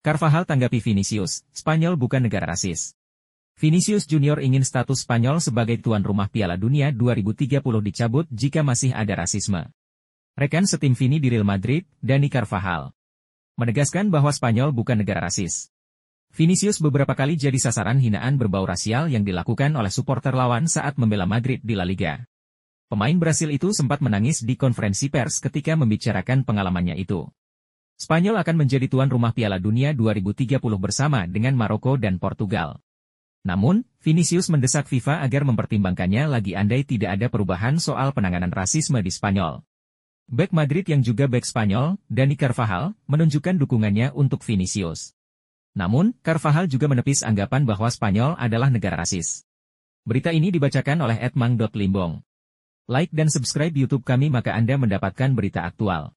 Carvajal tanggapi Vinicius, Spanyol bukan negara rasis. Vinicius Junior ingin status Spanyol sebagai tuan rumah Piala Dunia 2030 dicabut jika masih ada rasisme. Rekan setim Vini di Real Madrid, Dani Carvajal, menegaskan bahwa Spanyol bukan negara rasis. Vinicius beberapa kali jadi sasaran hinaan berbau rasial yang dilakukan oleh supporter lawan saat membela Madrid di La Liga. Pemain Brasil itu sempat menangis di konferensi pers ketika membicarakan pengalamannya itu. Spanyol akan menjadi tuan rumah Piala Dunia 2030 bersama dengan Maroko dan Portugal. Namun, Vinicius mendesak FIFA agar mempertimbangkannya lagi andai tidak ada perubahan soal penanganan rasisme di Spanyol. Back Madrid yang juga back Spanyol, Dani Carvajal, menunjukkan dukungannya untuk Vinicius. Namun, Carvajal juga menepis anggapan bahwa Spanyol adalah negara rasis. Berita ini dibacakan oleh Edmang.limbong. Like dan subscribe YouTube kami maka Anda mendapatkan berita aktual.